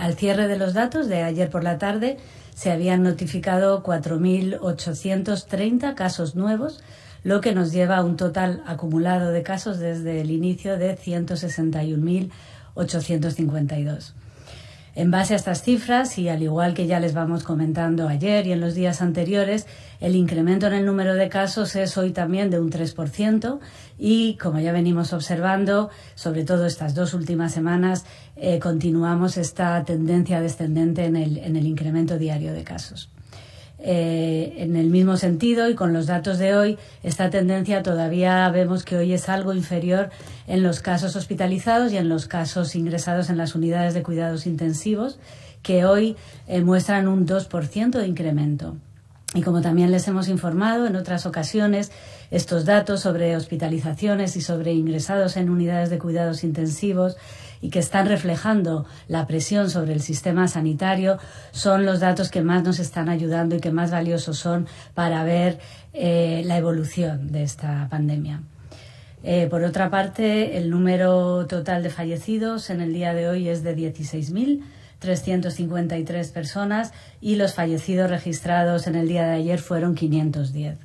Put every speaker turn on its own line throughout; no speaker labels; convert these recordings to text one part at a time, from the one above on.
Al cierre de los datos de ayer por la tarde se habían notificado 4.830 casos nuevos, lo que nos lleva a un total acumulado de casos desde el inicio de 161.852. En base a estas cifras, y al igual que ya les vamos comentando ayer y en los días anteriores, el incremento en el número de casos es hoy también de un 3% y, como ya venimos observando, sobre todo estas dos últimas semanas, eh, continuamos esta tendencia descendente en el incremento diario de casos. Eh, en el mismo sentido y con los datos de hoy, esta tendencia todavía vemos que hoy es algo inferior en los casos hospitalizados y en los casos ingresados en las unidades de cuidados intensivos, que hoy eh, muestran un 2% de incremento. Y como también les hemos informado en otras ocasiones, estos datos sobre hospitalizaciones y sobre ingresados en unidades de cuidados intensivos y que están reflejando la presión sobre el sistema sanitario son los datos que más nos están ayudando y que más valiosos son para ver eh, la evolución de esta pandemia. Eh, por otra parte, el número total de fallecidos en el día de hoy es de 16.000 353 personas y los fallecidos registrados en el día de ayer fueron 510.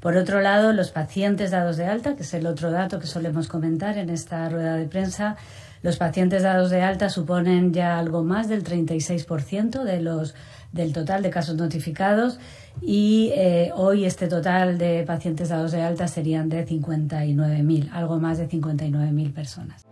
Por otro lado, los pacientes dados de alta, que es el otro dato que solemos comentar en esta rueda de prensa, los pacientes dados de alta suponen ya algo más del 36% de los, del total de casos notificados y eh, hoy este total de pacientes dados de alta serían de 59.000, algo más de 59.000 personas.